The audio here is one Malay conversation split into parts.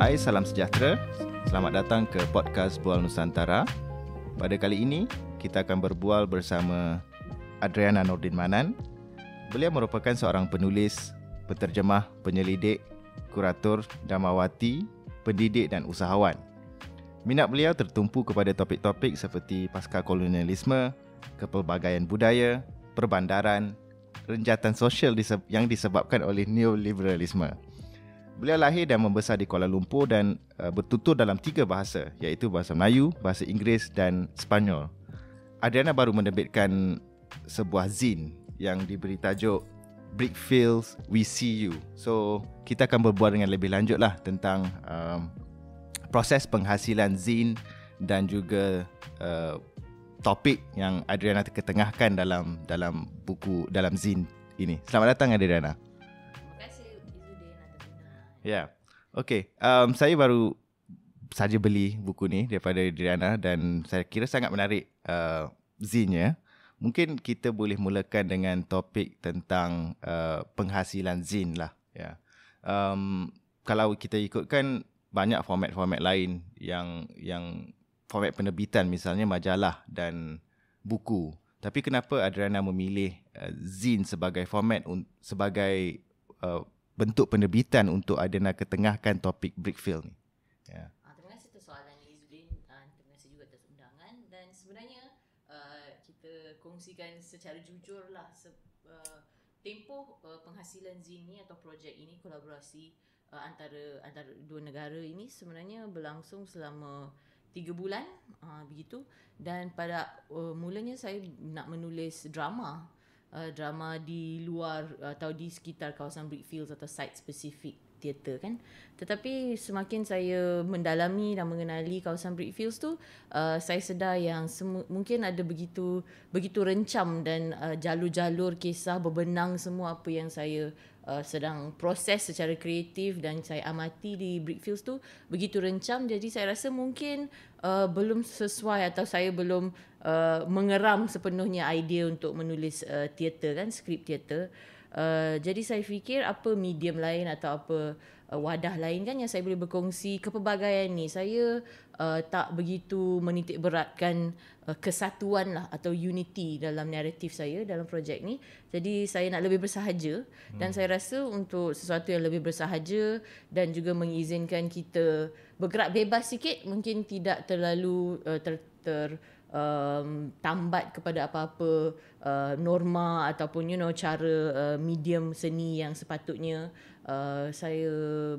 Hai, salam sejahtera. Selamat datang ke podcast Bual Nusantara. Pada kali ini, kita akan berbual bersama Adriana Nordin Manan. Beliau merupakan seorang penulis, penterjemah, penyelidik, kurator, damawati, pendidik dan usahawan. Minat beliau tertumpu kepada topik-topik seperti pasca kolonialisme, kepelbagaian budaya, perbandaran, renjatan sosial yang disebabkan oleh neoliberalisme. Beliau lahir dan membesar di Kuala Lumpur dan uh, bertutur dalam tiga bahasa iaitu bahasa Melayu, bahasa Inggeris dan Sepanyol. Adriana baru menerbitkan sebuah zin yang diberi tajuk Brickfields, We See You. So, kita akan berbual dengan lebih lanjut lah tentang um, proses penghasilan zin dan juga uh, topik yang Adriana ketengahkan dalam dalam buku dalam zin ini. Selamat datang Adriana. Yeah. Okay. Um, saya baru saja beli buku ni daripada Diana dan saya kira sangat menarik uh, zinnya. Mungkin kita boleh mulakan dengan topik tentang uh, penghasilan zin lah. Ya. Yeah. Um, kalau kita ikutkan banyak format-format lain yang yang format penerbitan misalnya majalah dan buku. Tapi kenapa Adriana memilih uh, zin sebagai format sebagai uh, bentuk penerbitan untuk Adena ketengahkan topik Brickfield ni. Ya. Yeah. Ah, ah, kongsikan secara jujur lah se- uh, tempoh uh, penghasilan ini atau projek ini kolaborasi uh, antara antara dua negara ini sebenarnya berlangsung selama tiga bulan uh, begitu dan pada uh, mulanya saya nak menulis drama uh, drama di luar atau di sekitar kawasan Brickfields atau site spesifik teater kan. Tetapi semakin saya mendalami dan mengenali kawasan Brickfields tu, uh, saya sedar yang mungkin ada begitu begitu rencam dan uh, jalur-jalur kisah berbenang semua apa yang saya uh, sedang proses secara kreatif dan saya amati di Brickfields tu begitu rencam jadi saya rasa mungkin uh, belum sesuai atau saya belum uh, mengeram sepenuhnya idea untuk menulis uh, teater kan skrip teater uh, jadi saya fikir apa medium lain atau apa uh, wadah lain kan yang saya boleh berkongsi kepelbagaian ni saya uh, tak begitu menitik beratkan uh, kesatuan lah atau unity dalam naratif saya dalam projek ni jadi saya nak lebih bersahaja hmm. dan saya rasa untuk sesuatu yang lebih bersahaja dan juga mengizinkan kita bergerak bebas sikit mungkin tidak terlalu uh, ter, ter um, tambat kepada apa-apa uh, norma ataupun you know cara uh, medium seni yang sepatutnya uh, saya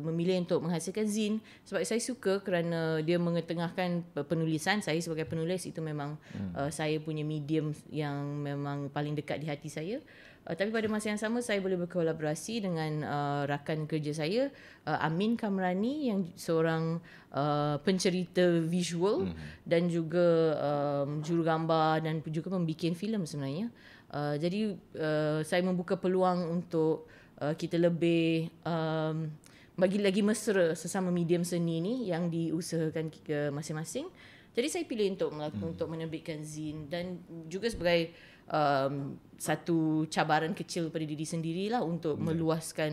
memilih untuk menghasilkan zin sebab saya suka kerana dia mengetengahkan penulisan saya sebagai penulis itu memang hmm. uh, saya punya medium yang memang paling dekat di hati saya Uh, tapi pada masa yang sama saya boleh berkolaborasi dengan uh, rakan kerja saya uh, Amin Kamrani yang seorang uh, pencerita visual hmm. dan juga um, jurugambar dan juga pembikin filem sebenarnya. Uh, jadi uh, saya membuka peluang untuk uh, kita lebih um, bagi lagi mesra sesama medium seni ini yang diusahakan ke masing-masing. Jadi saya pilih untuk melakukan hmm. untuk menerbitkan zin dan juga sebagai um, satu cabaran kecil pada diri sendirilah untuk hmm. meluaskan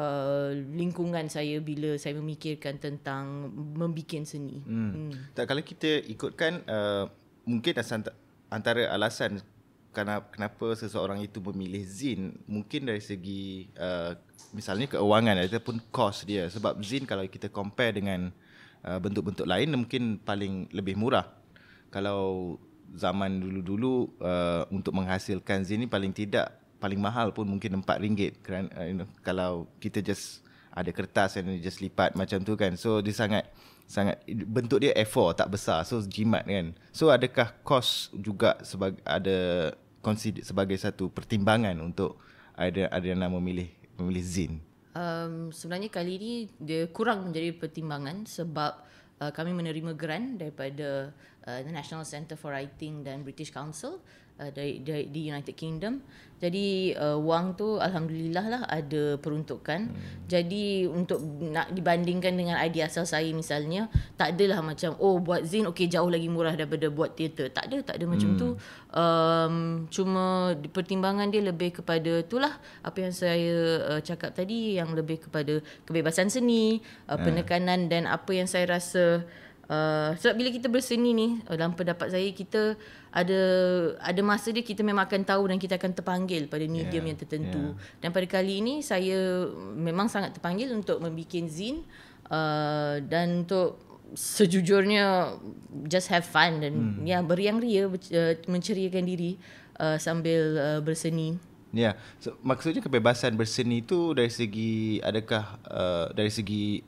uh, lingkungan saya bila saya memikirkan tentang membikin seni. Hmm. Hmm. Tak kalau kita ikutkan uh, mungkin antara alasan kenapa seseorang itu memilih zin mungkin dari segi uh, misalnya keuangan ataupun kos dia sebab zin kalau kita compare dengan uh, bentuk-bentuk lain mungkin paling lebih murah kalau zaman dulu-dulu uh, untuk menghasilkan zin ni paling tidak paling mahal pun mungkin RM4 kerana uh, you know, kalau kita just ada kertas and just lipat macam tu kan. So dia sangat sangat bentuk dia F4 tak besar. So jimat kan. So adakah kos juga sebagai ada consider sebagai satu pertimbangan untuk ada ada yang nak memilih memilih zin? Um, sebenarnya kali ni dia kurang menjadi pertimbangan sebab Uh, kami menerima grant daripada uh, the National Centre for Writing dan British Council uh, dari, dari di United Kingdom. Jadi uh, wang tu alhamdulillah lah ada peruntukan. Hmm. Jadi untuk nak dibandingkan dengan idea asal saya misalnya, tak adalah macam oh buat zin okey jauh lagi murah daripada buat teater. Tak ada, tak ada macam tu. Hmm. Um, cuma pertimbangan dia lebih kepada itulah apa yang saya uh, cakap tadi yang lebih kepada kebebasan seni, uh, ya. penekanan hmm. dan apa yang saya rasa uh, sebab bila kita berseni ni uh, dalam pendapat saya kita ada ada masa dia kita memang akan tahu dan kita akan terpanggil pada medium yeah. yang tertentu yeah. dan pada kali ini saya memang sangat terpanggil untuk membuat zin uh, dan untuk sejujurnya just have fun dan hmm. ya beriang ria uh, menceriakan diri uh, sambil uh, berseni Ya, yeah. so, maksudnya kebebasan berseni itu dari segi adakah uh, dari segi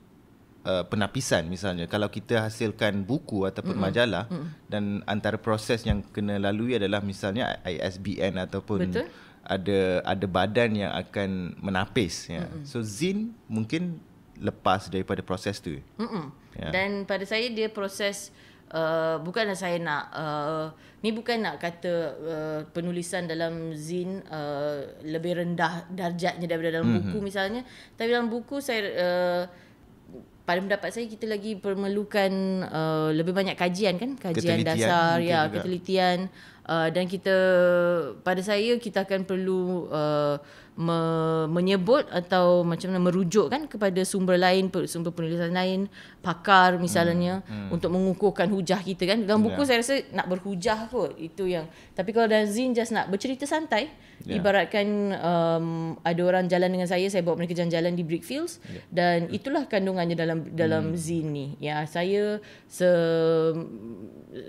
Uh, penapisan misalnya kalau kita hasilkan buku ataupun Mm-mm. majalah Mm-mm. dan antara proses yang kena lalui adalah misalnya ISBN ataupun Betul. ada ada badan yang akan menapis ya Mm-mm. so zin mungkin lepas daripada proses tu ya. dan pada saya dia proses Uh, bukanlah saya nak uh, ni bukan nak kata uh, penulisan dalam zin uh, lebih rendah darjatnya daripada dalam mm-hmm. buku misalnya tapi dalam buku saya uh, pada pendapat saya kita lagi memerlukan uh, lebih banyak kajian kan kajian ketelitian dasar ya juga. ketelitian uh, dan kita pada saya kita akan perlu uh, Me- menyebut atau macam mana merujuk kan kepada sumber lain sumber penulisan lain pakar misalnya hmm, hmm. untuk mengukuhkan hujah kita kan dalam buku yeah. saya rasa nak berhujah kot itu yang tapi kalau dalam zin just nak bercerita santai Yeah. Ibaratkan um, ada orang jalan dengan saya, saya bawa mereka jalan-jalan di Brickfields yeah. dan itulah kandungannya dalam dalam hmm. zin ni. Ya, saya se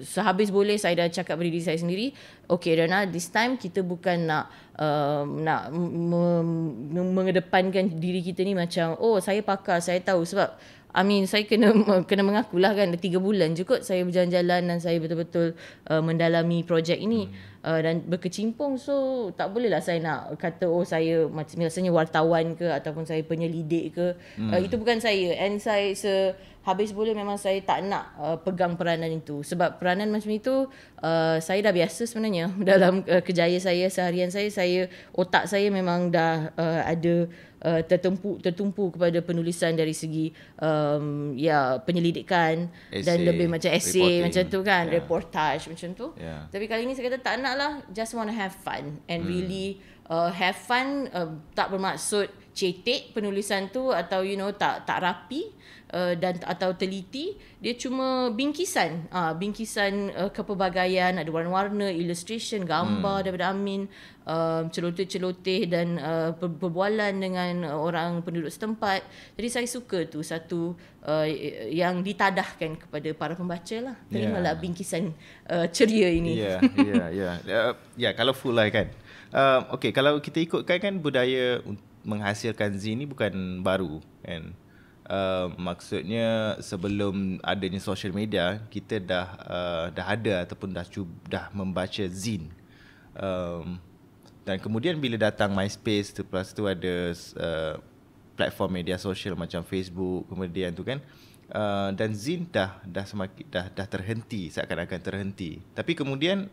sehabis boleh saya dah cakap beri diri saya sendiri, okay Rana, this time kita bukan nak um, nak me- me- mengedepankan diri kita ni macam oh saya pakar, saya tahu sebab I mean saya kena kena mengakulah kan tiga bulan je kot saya berjalan-jalan dan saya betul-betul uh, mendalami projek ini. Hmm uh, dan berkecimpung so tak bolehlah saya nak kata oh saya macam biasanya wartawan ke ataupun saya penyelidik ke uh, hmm. uh, itu bukan saya and saya se habis bola memang saya tak nak uh, pegang peranan itu sebab peranan macam itu uh, saya dah biasa sebenarnya dalam uh, kejayaan saya seharian saya saya otak saya memang dah uh, ada uh, tertumpu tertumpu kepada penulisan dari segi um, ya penyelidikan essay, dan lebih macam essay reporting. macam tu kan yeah. reportage macam tu yeah. tapi kali ini saya kata tak nak lah just want to have fun and mm. really uh, have fun uh, tak bermaksud cetek penulisan tu atau you know tak tak rapi Uh, dan atau teliti dia cuma bingkisan uh, bingkisan uh, kepelbagaian ada warna-warna illustration gambar hmm. daripada Amin uh, celoteh-celoteh dan uh, perbualan dengan uh, orang penduduk setempat jadi saya suka tu satu uh, yang ditadahkan kepada para pembaca lah terimalah yeah. bingkisan uh, ceria ini ya ya ya ya full lah kan uh, okay kalau kita ikutkan kan budaya menghasilkan zin ni bukan baru kan Uh, maksudnya sebelum adanya social media kita dah uh, dah ada ataupun dah cuba, dah membaca zin um, dan kemudian bila datang MySpace tu plus tu ada uh, platform media sosial macam Facebook kemudian tu kan Uh, dan zin dah dah semakin dah dah terhenti seakan-akan terhenti tapi kemudian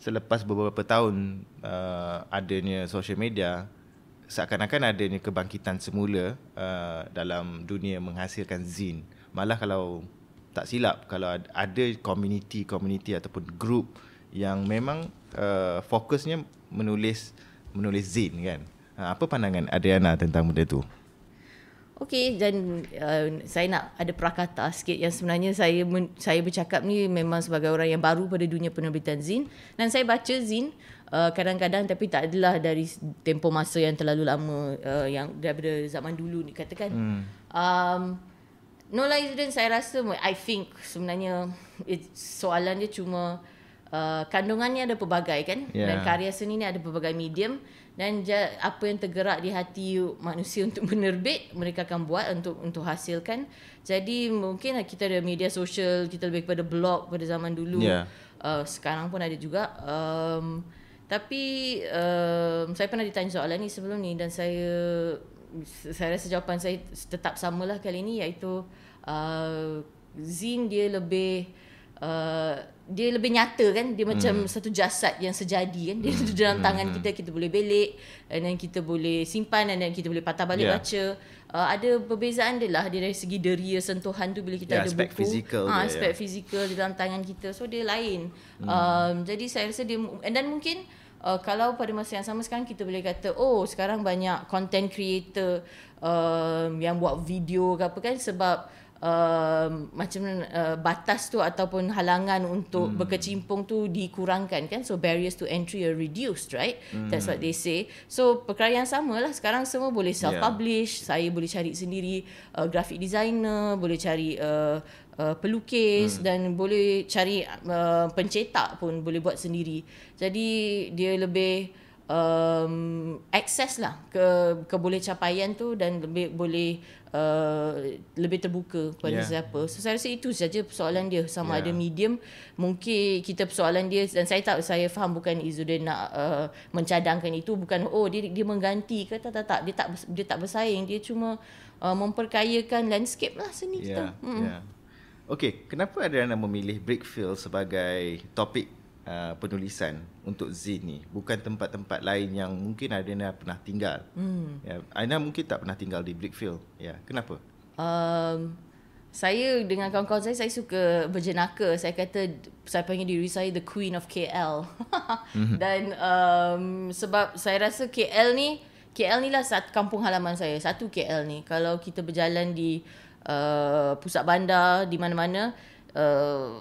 selepas beberapa tahun uh, adanya social media seakan-akan adanya kebangkitan semula uh, dalam dunia menghasilkan zin. Malah kalau tak silap kalau ada community-community ataupun grup yang memang uh, fokusnya menulis menulis zin kan. Uh, apa pandangan Adriana tentang benda tu? Okey, dan uh, saya nak ada prakata sikit yang sebenarnya saya men, saya bercakap ni memang sebagai orang yang baru pada dunia penerbitan zin dan saya baca zin uh, kadang-kadang tapi tak adalah dari tempo masa yang terlalu lama uh, yang daripada zaman dulu ni katakan hmm. um no lah Izzuddin saya rasa I think sebenarnya soalan dia cuma uh, kandungannya ada pelbagai kan yeah. dan karya seni ni ada pelbagai medium dan apa yang tergerak di hati manusia untuk menerbit mereka akan buat untuk untuk hasilkan jadi mungkin lah kita ada media sosial kita lebih kepada blog pada zaman dulu yeah. Ya. uh, sekarang pun ada juga um, tapi um, saya pernah ditanya soalan ni sebelum ni dan saya saya rasa jawapan saya tetap samalah kali ini, iaitu uh, zin dia lebih eh, dia lebih nyata kan dia macam hmm. satu jasad yang sejadi kan dia hmm. di dalam hmm, tangan hmm. kita kita boleh belik and kita boleh simpan and kita boleh patah balik yeah. baca uh, ada perbezaan dia lah dia dari segi deria sentuhan tu bila kita yeah, ada aspek buku physical ha, ah, aspek yeah. fizikal di dalam tangan kita so dia lain hmm. um, jadi saya rasa dia and mungkin uh, kalau pada masa yang sama sekarang kita boleh kata oh sekarang banyak content creator um, yang buat video ke apa kan sebab Uh, macam uh, batas tu ataupun halangan untuk mm. berkecimpung tu dikurangkan kan so barriers to entry are reduced right mm. that's what they say so perkara yang sama lah sekarang semua boleh self publish yeah. saya boleh cari sendiri uh, graphic designer boleh cari uh, Uh, pelukis hmm. dan boleh cari uh, pencetak pun boleh buat sendiri. Jadi dia lebih um, access lah ke ke boleh capaian tu dan lebih boleh uh, lebih terbuka kepada yeah. siapa. So saya rasa itu saja persoalan dia sama yeah. ada medium mungkin kita persoalan dia dan saya tak saya faham bukan Izuddin nak uh, mencadangkan itu bukan oh dia dia mengganti ke tak tak tak dia tak dia tak bersaing dia cuma uh, memperkayakan landscape lah seni yeah. kita. Hmm. Yeah. Okey, kenapa ada anda memilih Brickfield sebagai topik Uh, penulisan untuk zin ni bukan tempat-tempat lain yang mungkin Aina pernah tinggal. Hmm. Ya, Aina mungkin tak pernah tinggal di Brickfield. Ya, kenapa? Um, saya dengan kawan-kawan saya saya suka berjenaka. Saya kata saya panggil diri saya the queen of KL. Mhm. Dan um, sebab saya rasa KL ni KL ni lah satu kampung halaman saya. Satu KL ni kalau kita berjalan di uh, pusat bandar di mana-mana uh,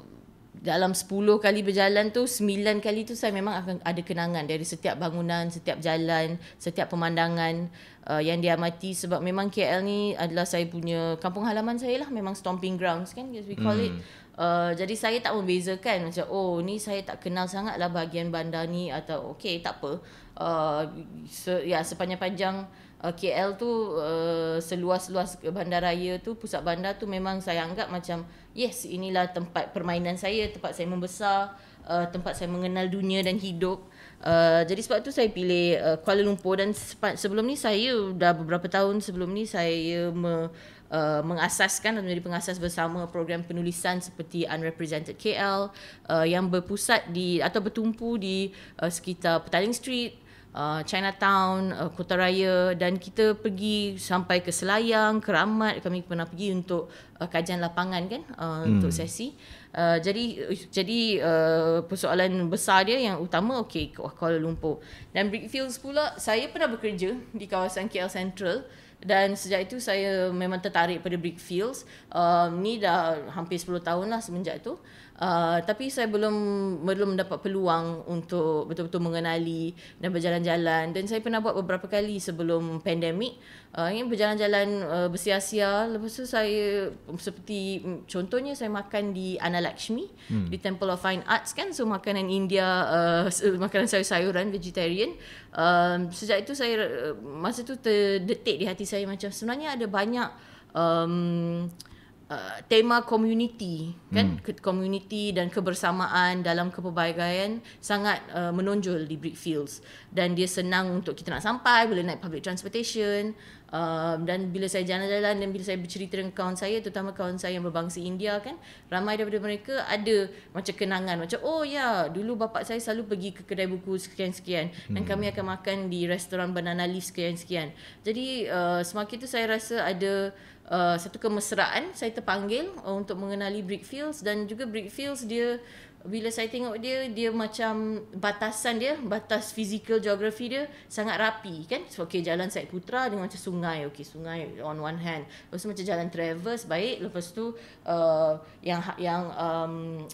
dalam 10 kali berjalan tu 9 kali tu saya memang akan ada kenangan dari setiap bangunan, setiap jalan, setiap pemandangan uh, yang mati sebab memang KL ni adalah saya punya kampung halaman saya lah memang stomping grounds kan as we call it. Hmm. Uh, jadi saya tak membezakan macam oh ni saya tak kenal sangat lah bahagian bandar ni atau okey tak apa. Uh, se- ya sepanjang-panjang uh, eh, KL tu uh, seluas-luas bandaraya tu pusat bandar tu memang saya anggap macam yes inilah tempat permainan saya tempat saya membesar uh, tempat saya mengenal dunia dan hidup uh, jadi sebab tu saya pilih uh, Kuala Lumpur dan sebelum ni saya dah beberapa tahun sebelum ni saya me, Uh, mengasaskan atau menjadi pengasas bersama program penulisan seperti Unrepresented KL uh, yang berpusat di atau bertumpu di uh, sekitar Petaling Street, uh, Chinatown, uh, Kota Raya dan kita pergi sampai ke Selayang, Keramat kami pernah pergi untuk uh, kajian lapangan kan uh, hmm. untuk sesi. Uh, jadi uh, jadi uh, persoalan besar dia yang utama okey Kuala Lumpur. Dan Brickfields pula saya pernah bekerja di kawasan KL Central dan sejak itu saya memang tertarik pada Brickfields. Uh, ni dah hampir 10 tahun lah semenjak itu. Uh, tapi saya belum belum dapat peluang untuk betul-betul mengenali dan berjalan-jalan dan saya pernah buat beberapa kali sebelum pandemik uh, ingin berjalan-jalan uh, bersia-sia lepas tu saya seperti mm, contohnya saya makan di Analakshmi hmm. di Temple of Fine Arts kan so makanan India uh, uh makanan sayur-sayuran vegetarian uh, sejak itu saya uh, masa tu terdetik di hati saya macam sebenarnya ada banyak um, uh, tema community kan hmm. community dan kebersamaan dalam kepelbagaian sangat uh, menonjol di Brickfields dan dia senang untuk kita nak sampai boleh naik public transportation um, dan bila saya jalan-jalan dan bila saya bercerita dengan kawan saya terutama kawan saya yang berbangsa India kan ramai daripada mereka ada macam kenangan macam oh ya dulu bapa saya selalu pergi ke kedai buku sekian-sekian hmm. dan kami akan makan di restoran banana leaf sekian-sekian jadi uh, semakin itu saya rasa ada uh, satu kemesraan saya terpanggil uh, untuk mengenali Brickfields dan juga Brickfields dia bila saya tengok dia dia macam batasan dia batas fizikal geografi dia sangat rapi kan so, okay jalan Said Putra dengan macam sungai okay sungai on one hand lepas tu macam jalan traverse baik lepas tu uh, yang ha-, yang um,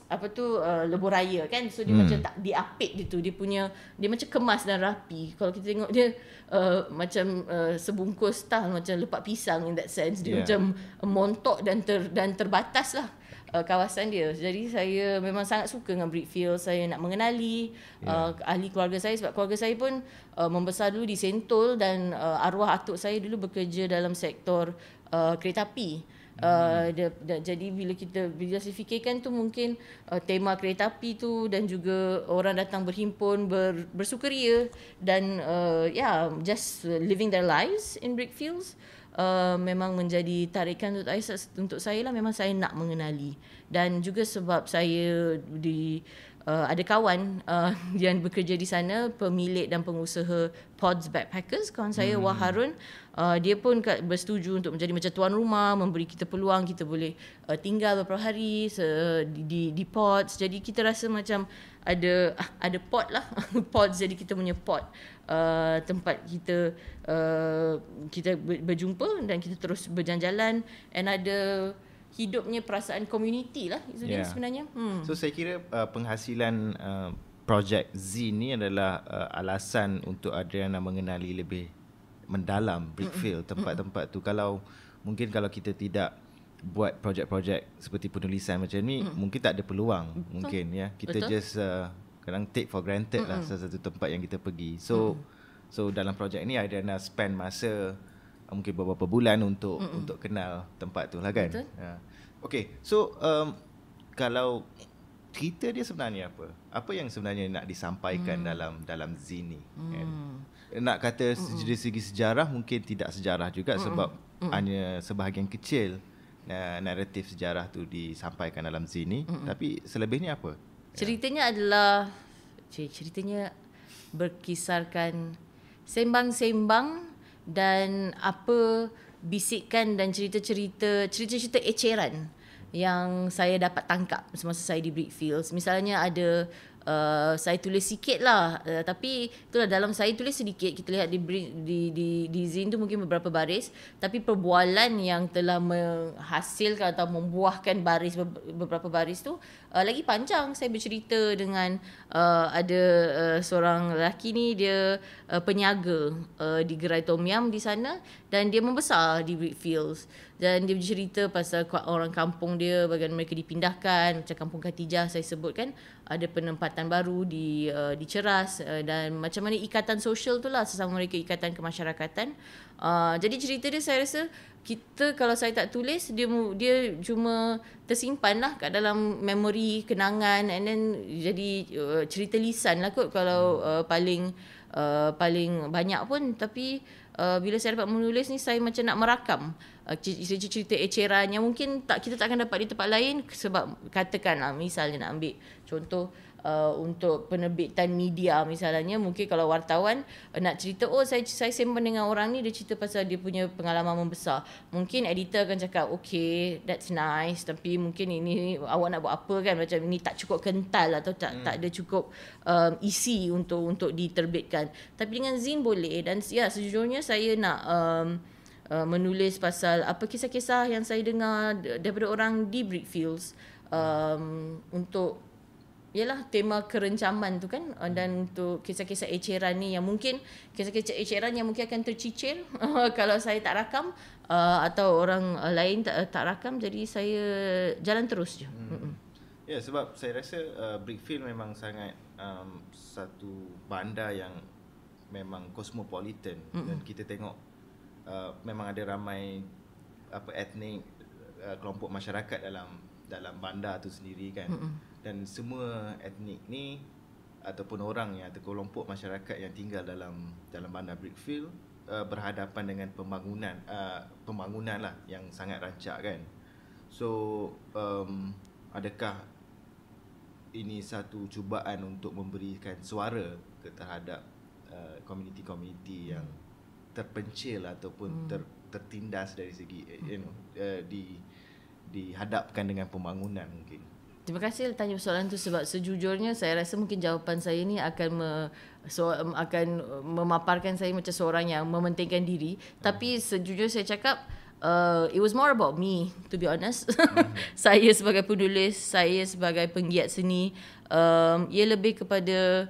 apa tu uh, lebuh raya kan so dia hmm. macam tak diapit gitu dia punya dia macam kemas dan rapi kalau kita tengok dia uh, macam uh, sebungkus tal macam lepak pisang in that sense dia yeah. macam montok dan ter, dan terbatas lah uh, kawasan dia. Jadi saya memang sangat suka dengan Brickfield. Saya nak mengenali yeah. uh, ahli keluarga saya sebab keluarga saya pun uh, membesar dulu di Sentul dan uh, arwah atuk saya dulu bekerja dalam sektor uh, kereta api. Uh, hmm. dia, dia, jadi bila kita diversifikasikan tu mungkin uh, tema kereta api tu dan juga orang datang berhimpun ber, bersukaria dan uh, yeah, just living their lives in Brickfields Uh, memang menjadi tarikan untuk saya untuk saya lah memang saya nak mengenali dan juga sebab saya di uh, ada kawan uh, yang bekerja di sana pemilik dan pengusaha Pods Backpackers kawan saya hmm. Waharun uh, dia pun kat, bersetuju untuk menjadi macam tuan rumah memberi kita peluang kita boleh uh, tinggal beberapa hari se- di di Pods jadi kita rasa macam ada ah, ada pot lah pot jadi kita punya pot uh, tempat kita uh, kita berjumpa dan kita terus berjalan-jalan and ada hidupnya perasaan community lah itu yeah. sebenarnya hmm. so saya kira uh, penghasilan uh, projek Z ni adalah uh, alasan untuk Adriana mengenali lebih mendalam Brickfield tempat-tempat tu kalau mungkin kalau kita tidak buat projek-projek seperti penulisan macam ni mm. mungkin tak ada peluang Betul. mungkin ya kita Betul. just uh, kadang take for granted mm-hmm. lah satu tempat yang kita pergi so mm so dalam projek ni ada nak spend masa uh, mungkin beberapa bulan untuk mm-hmm. untuk kenal tempat tu lah kan Betul. ya so um, kalau cerita dia sebenarnya apa apa yang sebenarnya nak disampaikan mm. dalam dalam zini mm. Kan? nak kata dari segi sejarah mungkin tidak sejarah juga mm-hmm. sebab mm-hmm. hanya sebahagian kecil Eh, naratif sejarah tu disampaikan dalam sini mm-hmm. tapi selebihnya apa ceritanya yeah. adalah ceritanya berkisarkan sembang-sembang dan apa bisikan dan cerita-cerita cerita-cerita eceran yang saya dapat tangkap semasa saya di Brickfields misalnya ada uh, saya tulis sikit lah uh, tapi itulah dalam saya tulis sedikit kita lihat di di di, di zin tu mungkin beberapa baris tapi perbualan yang telah menghasilkan atau membuahkan baris beberapa baris tu uh, lagi panjang saya bercerita dengan uh, ada uh, seorang lelaki ni dia uh, peniaga uh, di gerai tom yam di sana dan dia membesar di Brickfields. Fields dan dia bercerita pasal orang kampung dia bagaimana mereka dipindahkan macam kampung Khatijah saya sebut kan ada penempatan baru di uh, di Ceras uh, dan macam mana ikatan sosial tu lah sesama mereka ikatan kemasyarakatan. Uh, jadi cerita dia saya rasa kita kalau saya tak tulis dia dia cuma tersimpan lah kat dalam memori kenangan and then jadi uh, cerita lisan lah kot kalau uh, paling uh, paling banyak pun tapi uh, bila saya dapat menulis ni saya macam nak merakam uh, eh, cerita ecerannya mungkin tak kita tak akan dapat di tempat lain sebab katakanlah misalnya nak ambil contoh Uh, untuk penerbitan media misalnya mungkin kalau wartawan uh, nak cerita oh saya saya sembang dengan orang ni dia cerita pasal dia punya pengalaman membesar mungkin editor akan cakap okay that's nice tapi mungkin ini awak nak buat apa kan macam ini tak cukup kental atau tak hmm. tak ada cukup um, isi untuk untuk diterbitkan tapi dengan zin boleh dan ya sejujurnya saya nak um, Uh, menulis pasal apa kisah-kisah yang saya dengar daripada orang di Brickfields um, untuk ialah tema kerencaman tu kan uh, dan untuk kisah-kisah eceran ni yang mungkin kisah-kisah eceran yang mungkin akan tercicil kalau saya tak rakam uh, atau orang uh, lain tak, tak rakam jadi saya jalan terus je. Hmm. Ya yeah, sebab saya rasa uh, Brickfield memang sangat um, satu bandar yang memang kosmopolitan mm-hmm. dan kita tengok uh, memang ada ramai apa etnik uh, kelompok masyarakat dalam dalam bandar tu sendiri kan. Mm-hmm dan semua etnik ni ataupun orang yang atau kelompok masyarakat yang tinggal dalam dalam bandar Brickfield uh, berhadapan dengan pembangunan uh, pembangunan lah yang sangat rancak kan. So um, adakah ini satu cubaan untuk memberikan suara terhadap uh, komuniti-komuniti uh, yang terpencil ataupun hmm. ter, tertindas dari segi eh, you know uh, di dihadapkan dengan pembangunan mungkin. Terima kasih lah tanya soalan tu sebab sejujurnya saya rasa mungkin jawapan saya ini akan me, so, um, akan um, memaparkan saya macam seorang yang mementingkan diri hmm. tapi sejujurnya saya cakap uh, it was more about me to be honest. Hmm. saya sebagai penulis, saya sebagai penggiat seni um, ia lebih kepada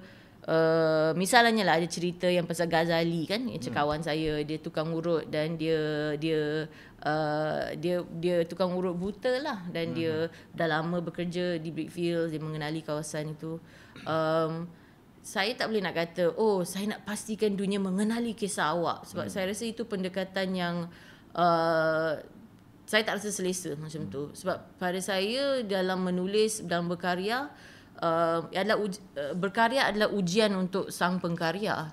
Uh, misalnya lah ada cerita yang pasal Ghazali kan yang cakap hmm. kawan saya dia tukang urut dan dia dia Uh, dia dia tukang urut buta lah dan hmm. dia mhm. dah lama bekerja di Brickfield dia mengenali kawasan itu um, saya tak boleh nak kata oh saya nak pastikan dunia mengenali kisah awak sebab hmm. saya rasa itu pendekatan yang uh, saya tak rasa selesa macam hmm. tu sebab pada saya dalam menulis dan berkarya uh, adalah uj- berkarya adalah ujian untuk sang pengkarya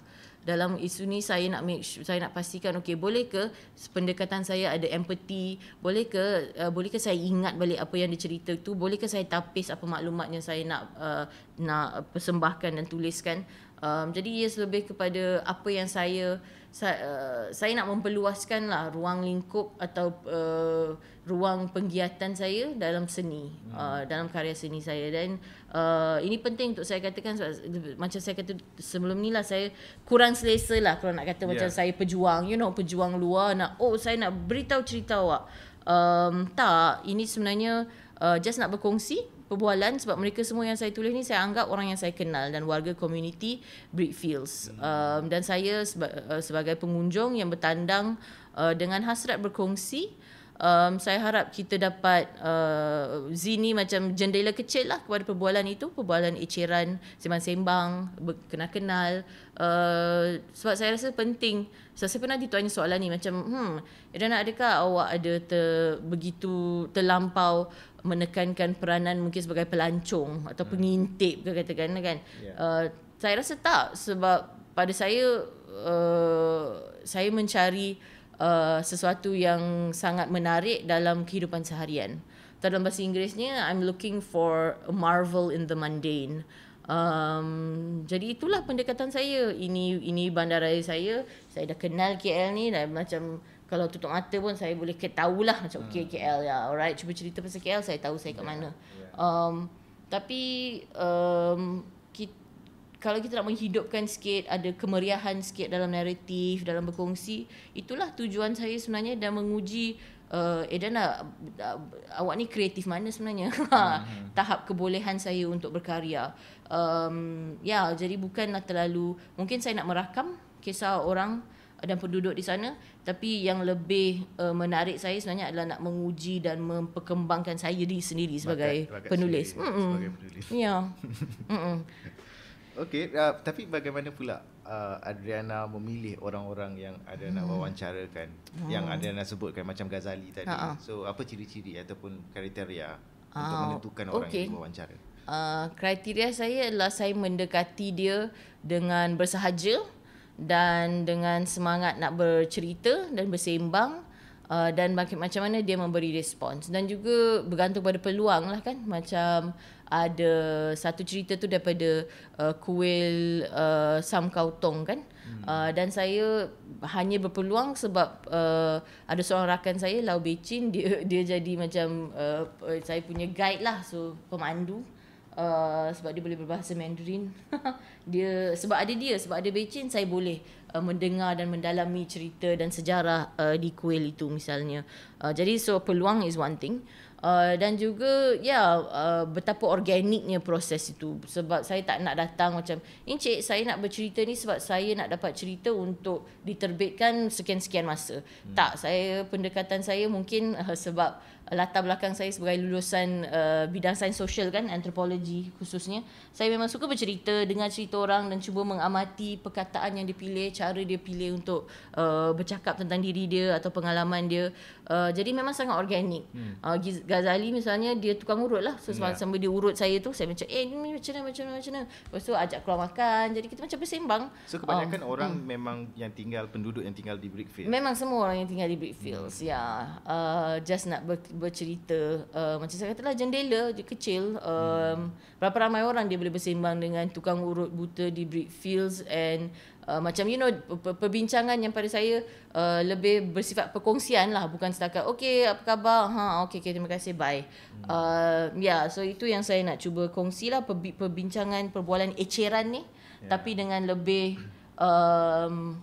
dalam isu ni saya nak make sure, saya nak pastikan okey boleh ke pendekatan saya ada empathy boleh ke uh, boleh ke saya ingat balik apa yang dicerita tu boleh ke saya tapis apa maklumat yang saya nak uh, nak persembahkan dan tuliskan um, jadi ia yes, lebih kepada apa yang saya saya, uh, saya nak memperluaskan lah ruang lingkup atau uh, ruang penggiatan saya dalam seni hmm. uh, dalam karya seni saya dan uh, ini penting untuk saya katakan sebab macam saya kata sebelum ni lah saya kurang selesa lah kalau nak kata macam ya. saya pejuang you know pejuang luar nak oh saya nak beritahu cerita awak um, tak ini sebenarnya uh, just nak berkongsi perbualan sebab mereka semua yang saya tulis ni saya anggap orang yang saya kenal dan warga community Brickfields hmm. um, dan saya seba- uh, sebagai pengunjung yang bertandang uh, dengan hasrat berkongsi um, saya harap kita dapat uh, zini macam jendela kecil lah kepada perbualan itu perbualan eceran sembang-sembang kena kenal uh, sebab saya rasa penting so, saya pernah ditanya soalan ni macam hmm Irana adakah awak ada ter, begitu terlampau menekankan peranan mungkin sebagai pelancong atau hmm. pengintip ke katakan kan yeah. uh, saya rasa tak sebab pada saya uh, saya mencari Uh, sesuatu yang sangat menarik dalam kehidupan seharian. Dalam bahasa Inggerisnya, I'm looking for a marvel in the mundane. Um, jadi itulah pendekatan saya. Ini ini bandaraya saya. Saya dah kenal KL ni dan macam kalau tutup mata pun saya boleh ketahulah macam hmm. okay KL ya. Alright, cuba cerita pasal KL, saya tahu saya kat yeah. mana. Um, tapi um, kalau kita nak menghidupkan sikit ada kemeriahan sikit dalam naratif dalam berkongsi itulah tujuan saya sebenarnya dan menguji uh, eh, Edana eh, uh, eh, awak ni kreatif mana sebenarnya ha, hmm. tahap kebolehan saya untuk berkarya um, ya yeah, jadi bukanlah terlalu mungkin saya nak merakam kisah orang dan penduduk di sana tapi yang lebih uh, menarik saya sebenarnya adalah nak menguji dan memperkembangkan saya diri sendiri sebagai bakat, bakat penulis sendiri, sebagai penulis ya yeah. Okey, uh, tapi bagaimana pula uh, Adriana memilih orang-orang yang Adriana nak hmm. wawancarakan hmm. yang Adriana sebutkan macam Ghazali tadi. Ha-ha. So, apa ciri-ciri ataupun kriteria ha. untuk menentukan orang okay. yang wawancara? Uh, kriteria saya adalah saya mendekati dia dengan bersahaja dan dengan semangat nak bercerita dan bersembang uh, dan macam mana dia memberi respons dan juga bergantung pada peluang lah kan macam ada satu cerita tu daripada uh, kuil uh, Sam Kau Tong kan hmm. uh, dan saya hanya berpeluang sebab uh, ada seorang rakan saya Lau Becin dia dia jadi macam uh, uh, saya punya guide lah so pemandu Uh, sebab dia boleh berbahasa Mandarin dia sebab ada dia sebab ada Beijing saya boleh uh, mendengar dan mendalami cerita dan sejarah uh, di kuil itu misalnya uh, jadi so peluang is one thing Uh, dan juga ya yeah, uh, betapa organiknya proses itu sebab saya tak nak datang macam Encik eh, saya nak bercerita ni sebab saya nak dapat cerita untuk diterbitkan sekian-sekian masa hmm. tak saya pendekatan saya mungkin uh, sebab latar belakang saya sebagai lulusan uh, bidang sains sosial kan antropologi khususnya saya memang suka bercerita dengar cerita orang dan cuba mengamati perkataan yang dipilih cara dia pilih untuk uh, bercakap tentang diri dia atau pengalaman dia uh, jadi memang sangat organik hmm. uh, Ghazali misalnya dia tukang urut lah so, yeah. sambil dia urut saya tu saya macam eh ni macam mana macam mana macam mana lepas tu ajak keluar makan jadi kita macam bersembang so kebanyakan um, orang hmm. memang yang tinggal penduduk yang tinggal di Brickfield memang semua orang yang tinggal di Brickfield hmm. ya yeah. uh, just nak ber- bercerita uh, macam saya katalah jendela dia kecil um, hmm. berapa ramai orang dia boleh bersembang dengan tukang urut buta di Brickfields fields and uh, macam you know perbincangan yang pada saya uh, lebih bersifat perkongsian lah bukan setakat okey apa khabar ha okey okay, terima kasih bye hmm. uh, ya yeah, so itu yang saya nak cuba kongsilah perbincangan perbualan eceran ni yeah. tapi dengan lebih um,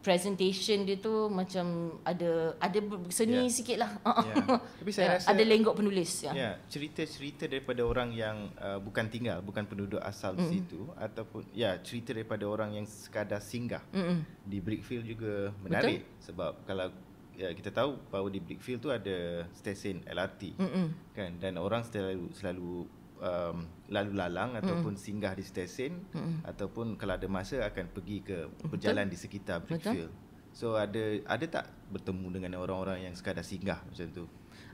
presentation dia tu macam ada ada seni yeah. sikit lah. Yeah. Tapi saya yeah. rasa ada lenggok penulis. Ya, yeah. yeah. cerita-cerita daripada orang yang uh, bukan tinggal, bukan penduduk asal mm. situ ataupun ya yeah, cerita daripada orang yang sekadar singgah Mm-mm. di Brickfield juga menarik Betul? sebab kalau ya, kita tahu bahawa di Brickfield tu ada stesen LRT Mm-mm. kan dan orang selalu selalu um, lalu lalang mm. ataupun mm. singgah di stesen mm. ataupun kalau ada masa akan pergi ke berjalan di sekitar Brickfield. So ada ada tak bertemu dengan orang-orang yang sekadar singgah macam tu?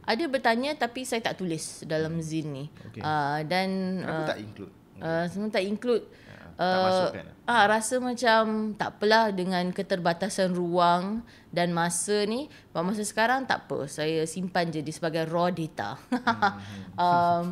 Ada bertanya tapi saya tak tulis dalam hmm. zin ni. Okay. Uh, ah, dan aku uh, ah, tak include. Uh, semua tak include. Uh, tak masukkan. Ah uh, rasa macam tak apalah dengan keterbatasan ruang dan masa ni. Pada masa sekarang tak apa. Saya simpan je di sebagai raw data. hmm. hmm, hmm. um,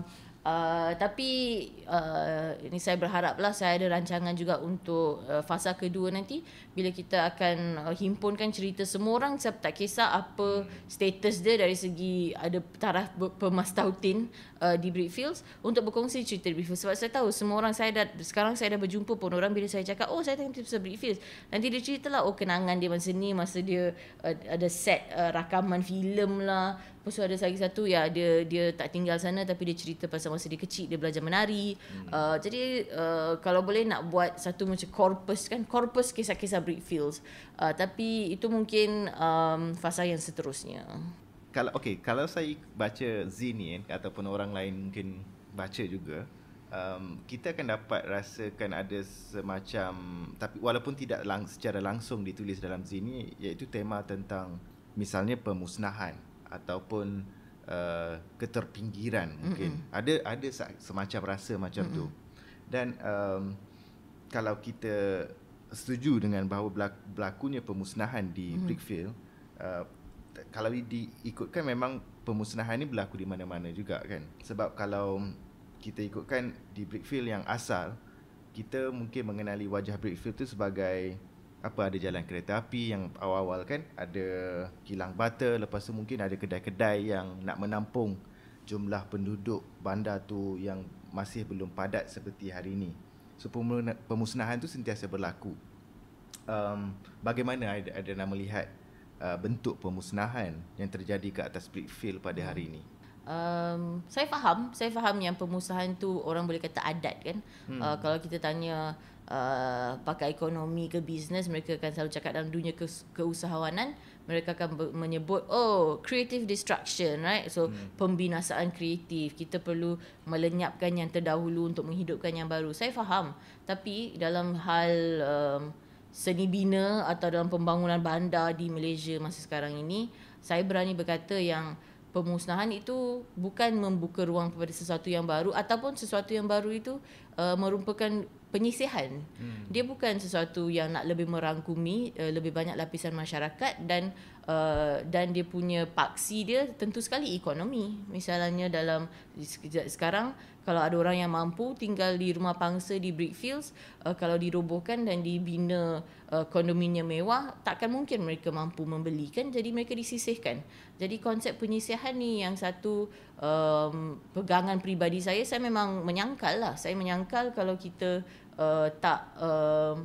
Uh, tapi uh, ni saya berharaplah saya ada rancangan juga untuk uh, fasa kedua nanti bila kita akan uh, himpunkan cerita semua orang siapa tak kisah apa status dia dari segi ada taraf pemastautin uh, di Brickfields untuk berkongsi cerita di Brickfields sebab saya tahu semua orang saya dah sekarang saya dah berjumpa pun orang bila saya cakap oh saya tengok tips Brickfields nanti dia ceritalah oh kenangan dia masa ni masa dia uh, ada set uh, rakaman filem lah Lepas tu ada lagi satu ya dia dia tak tinggal sana tapi dia cerita pasal masa dia kecil dia belajar menari. Hmm. Uh, jadi uh, kalau boleh nak buat satu macam corpus kan corpus kisah-kisah Britfields. Uh, tapi itu mungkin um, fasa yang seterusnya. Kalau okey, kalau saya baca Zini eh, ataupun orang lain mungkin baca juga um, kita akan dapat rasakan ada semacam tapi walaupun tidak lang, secara langsung ditulis dalam ini iaitu tema tentang misalnya pemusnahan ataupun uh, keterpinggiran mungkin mm-hmm. ada ada semacam rasa macam mm-hmm. tu dan um, kalau kita setuju dengan bahawa berlakunya pemusnahan di mm-hmm. Brickfield uh, kalau diikutkan memang pemusnahan ini berlaku di mana-mana juga kan sebab kalau kita ikutkan di Brickfield yang asal kita mungkin mengenali wajah Brickfield itu sebagai apa ada jalan kereta api yang awal-awal kan ada kilang bata lepas tu mungkin ada kedai-kedai yang nak menampung jumlah penduduk bandar tu yang masih belum padat seperti hari ini so pemusnahan tu sentiasa berlaku um, bagaimana ada ada nak melihat uh, bentuk pemusnahan yang terjadi ke atas Brickfield pada hari ini um, saya faham saya faham yang pemusnahan tu orang boleh kata adat kan hmm. uh, kalau kita tanya uh, pakar ekonomi ke bisnes mereka akan selalu cakap dalam dunia kes, keusahawanan mereka akan menyebut oh creative destruction right so hmm. pembinasaan kreatif kita perlu melenyapkan yang terdahulu untuk menghidupkan yang baru saya faham tapi dalam hal um, seni bina atau dalam pembangunan bandar di Malaysia masa sekarang ini saya berani berkata yang pemusnahan itu bukan membuka ruang kepada sesuatu yang baru ataupun sesuatu yang baru itu uh, merupakan penyisihan. Hmm. Dia bukan sesuatu yang nak lebih merangkumi uh, lebih banyak lapisan masyarakat dan uh, dan dia punya paksi dia tentu sekali ekonomi. Misalnya dalam sekarang kalau ada orang yang mampu tinggal di rumah pangsa di Brickfields, uh, kalau dirobohkan dan dibina uh, kondominium mewah, takkan mungkin mereka mampu membelikan jadi mereka disisihkan. Jadi konsep penyisihan ni yang satu um, pegangan pribadi saya saya memang menyangkal lah. Saya menyangkal kalau kita uh, tak uh,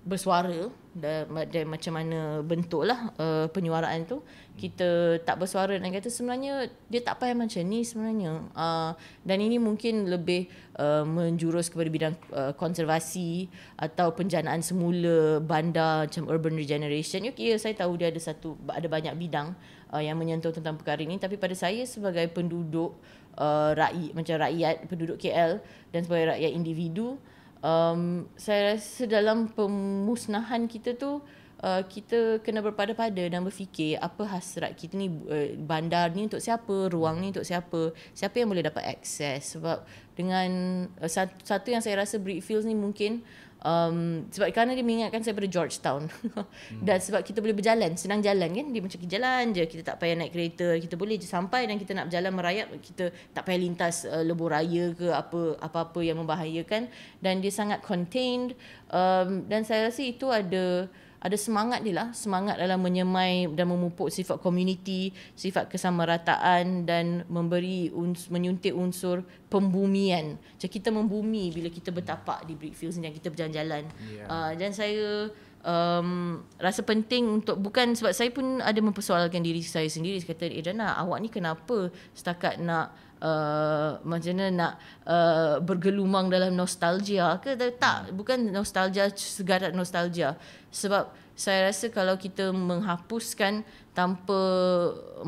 bersuara dan, dan macam mana bentuklah uh, penyuaraan tu kita tak bersuara dan kata sebenarnya dia tak payah macam ni sebenarnya uh, dan ini mungkin lebih uh, menjurus kepada bidang uh, konservasi atau penjanaan semula bandar macam urban regeneration okey ya, saya tahu dia ada satu ada banyak bidang uh, yang menyentuh tentang perkara ini tapi pada saya sebagai penduduk uh, rakyat macam rakyat penduduk KL dan sebagai rakyat individu um, saya rasa dalam pemusnahan kita tu Uh, kita kena berpada-pada dan berfikir apa hasrat kita ni uh, bandar ni untuk siapa ruang ni untuk siapa siapa yang boleh dapat akses sebab dengan uh, satu yang saya rasa Brickfields ni mungkin um, sebab kerana dia mengingatkan saya pada Georgetown dan sebab kita boleh berjalan senang jalan kan dia macam jalan je kita tak payah naik kereta kita boleh je sampai dan kita nak berjalan merayap kita tak payah lintas uh, lebuh raya ke apa apa-apa yang membahayakan dan dia sangat contained um, dan saya rasa itu ada ada semangat dia lah semangat dalam menyemai dan memupuk sifat community sifat kesamarataan dan memberi uns, menyuntik unsur pembumian macam kita membumi bila kita bertapak di Brickfields dan kita berjalan-jalan yeah. Ya. uh, dan saya um, rasa penting untuk bukan sebab saya pun ada mempersoalkan diri saya sendiri saya kata Adriana eh, awak ni kenapa setakat nak Uh, macam mana nak uh, bergelumang dalam nostalgia ke tapi tak bukan nostalgia segarat nostalgia sebab saya rasa kalau kita menghapuskan tanpa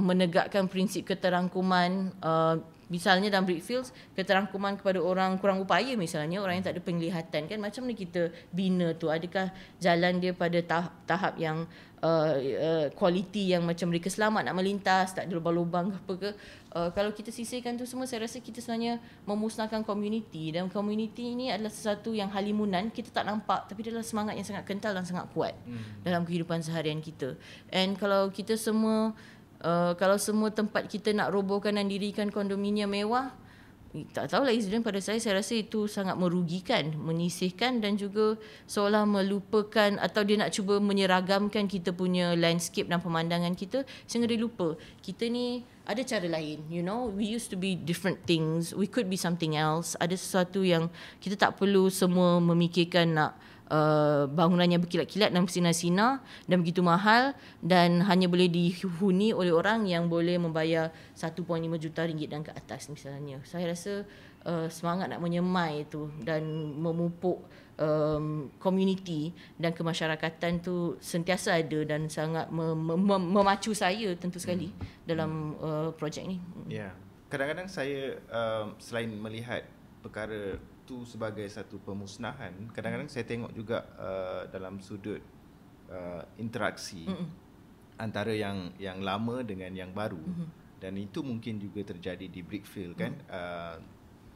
menegakkan prinsip keterangkuman uh, misalnya dalam Brickfields keterangkuman kepada orang kurang upaya misalnya orang yang tak ada penglihatan kan macam mana kita bina tu adakah jalan dia pada tahap, tahap yang kualiti uh, uh, yang macam mereka selamat nak melintas tak ada lubang-lubang ke apa ke uh, kalau kita sisihkan tu semua saya rasa kita sebenarnya memusnahkan komuniti dan komuniti ini adalah sesuatu yang halimunan kita tak nampak tapi adalah semangat yang sangat kental dan sangat kuat hmm. dalam kehidupan seharian kita and kalau kita semua uh, kalau semua tempat kita nak robohkan dan dirikan kondominium mewah tak tahu lah izin pada saya saya rasa itu sangat merugikan menyisihkan dan juga seolah melupakan atau dia nak cuba menyeragamkan kita punya landscape dan pemandangan kita sehingga dia lupa kita ni ada cara lain you know we used to be different things we could be something else ada sesuatu yang kita tak perlu semua memikirkan nak Uh, bangunannya berkilat-kilat dan bersinar-sinar dan begitu mahal dan hanya boleh dihuni oleh orang yang boleh membayar 1.5 juta ringgit dan ke atas misalnya. Saya rasa uh, semangat nak menyemai itu dan memupuk um, community dan kemasyarakatan tu sentiasa ada dan sangat mem- mem- memacu saya tentu sekali hmm. dalam uh, projek ni. Hmm. Ya. Yeah. Kadang-kadang saya um, selain melihat perkara itu sebagai satu pemusnahan kadang-kadang hmm. saya tengok juga uh, dalam sudut uh, interaksi mm-hmm. antara yang yang lama dengan yang baru mm-hmm. dan itu mungkin juga terjadi di Brickfield kan mm-hmm. uh,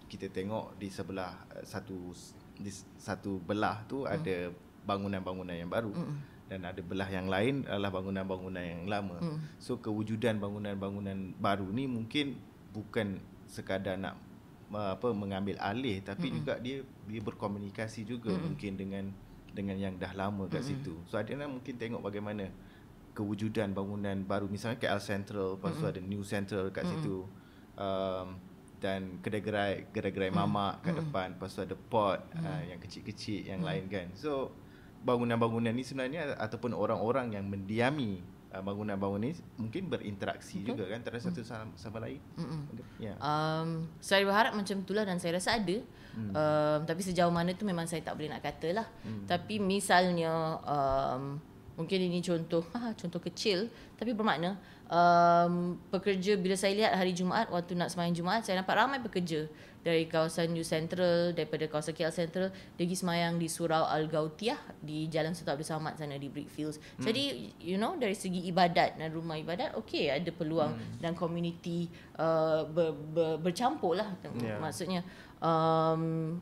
kita tengok di sebelah uh, satu di satu belah tu mm-hmm. ada bangunan-bangunan yang baru mm-hmm. dan ada belah yang lain adalah bangunan-bangunan yang lama mm-hmm. so kewujudan bangunan-bangunan baru ni mungkin bukan sekadar nak apa mengambil alih tapi mm-hmm. juga dia dia berkomunikasi juga mm-hmm. mungkin dengan dengan yang dah lama kat mm-hmm. situ. So ada nak mungkin tengok bagaimana kewujudan bangunan baru misalnya KL Central pasal mm-hmm. ada New Central kat mm-hmm. situ. Um, dan kedai gerai kedai gerai mm-hmm. mamak kat mm-hmm. depan pasal ada Port mm-hmm. uh, yang kecil-kecil yang mm-hmm. lain kan. So bangunan-bangunan ni sebenarnya ataupun orang-orang yang mendiami Uh, bangunan-bangunan ni mungkin berinteraksi okay. juga kan terhadap satu mm. sama, sama lain. Hmm. Ya. Yeah. Um, saya berharap macam itulah dan saya rasa ada. Mm. Um, tapi sejauh mana tu memang saya tak boleh nak katalah. Mm. Tapi misalnya um, mungkin ini contoh contoh kecil tapi bermakna um, pekerja bila saya lihat hari Jumaat waktu nak semayang Jumaat saya nampak ramai pekerja dari kawasan New Central daripada kawasan KL Central dia pergi semayang di Surau Al Gautiah di Jalan Sultan Abdul Samad sana di Brickfields hmm. jadi you know dari segi ibadat dan rumah ibadat okey ada peluang hmm. dan community uh, ber, ber, bercampur lah yeah. maksudnya um,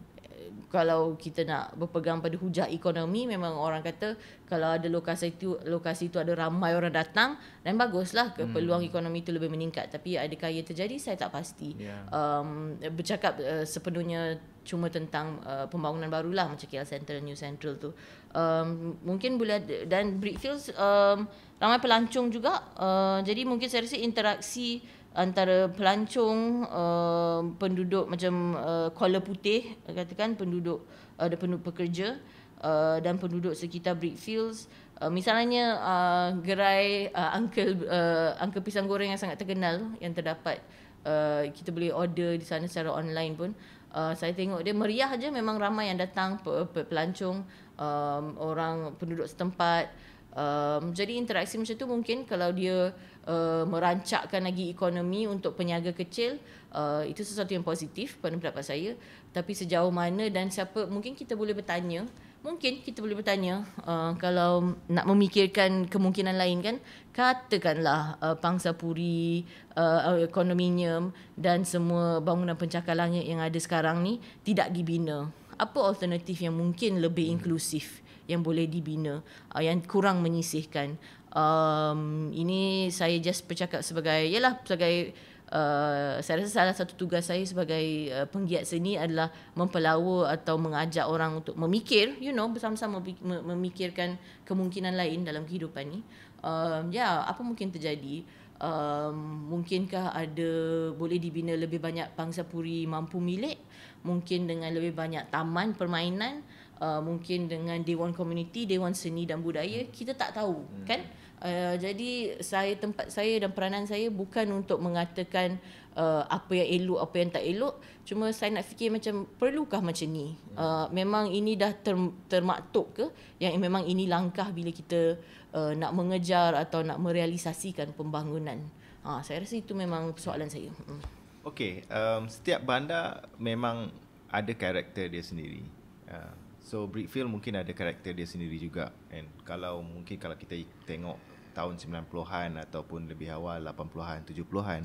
kalau kita nak berpegang pada hujah ekonomi memang orang kata kalau ada lokasi itu lokasi itu ada ramai orang datang dan baguslah ke hmm. peluang hmm. ekonomi itu lebih meningkat tapi ada kaya terjadi saya tak pasti yeah. um bercakap uh, sepenuhnya cuma tentang uh, pembangunan barulah macam KL Central New Central tu um mungkin boleh ada, dan Brickfields um ramai pelancong juga uh, jadi mungkin saya rasa interaksi antara pelancong uh, penduduk macam uh, kola putih katakan penduduk uh, ada uh, penduduk pekerja uh, dan penduduk sekitar Brickfields uh, misalnya uh, gerai uh, uncle uh, uncle pisang goreng yang sangat terkenal yang terdapat uh, kita boleh order di sana secara online pun uh, saya tengok dia meriah aja memang ramai yang datang pelancong um, orang penduduk setempat um, jadi interaksi macam tu mungkin kalau dia Uh, merancakkan lagi ekonomi untuk peniaga kecil uh, itu sesuatu yang positif pada pendapat saya tapi sejauh mana dan siapa mungkin kita boleh bertanya mungkin kita boleh bertanya uh, kalau nak memikirkan kemungkinan lain kan katakanlah uh, pangsa puri uh, uh kondominium dan semua bangunan pencakar langit yang ada sekarang ni tidak dibina apa alternatif yang mungkin lebih hmm. inklusif yang boleh dibina uh, yang kurang menyisihkan um, ini saya just bercakap sebagai ialah sebagai Uh, saya rasa salah satu tugas saya sebagai uh, penggiat seni adalah mempelawa atau mengajak orang untuk memikir you know bersama-sama memikirkan kemungkinan lain dalam kehidupan ini. um, ya yeah, apa mungkin terjadi um, mungkinkah ada boleh dibina lebih banyak puri mampu milik mungkin dengan lebih banyak taman permainan uh, mungkin dengan dewan komuniti dewan seni dan budaya kita tak tahu hmm. kan Eh, jadi saya tempat saya dan peranan saya bukan untuk mengatakan uh, apa yang elok apa yang tak elok cuma saya nak fikir macam perlukah macam ni uh, memang ini dah ter, termaktub ke yang memang ini langkah bila kita uh, nak mengejar atau nak merealisasikan pembangunan uh, saya rasa itu memang soalan saya hmm. okey um, setiap bandar memang ada karakter dia sendiri uh. So Brickfield mungkin ada karakter dia sendiri juga and kalau mungkin kalau kita tengok tahun 90-an ataupun lebih awal 80-an 70-an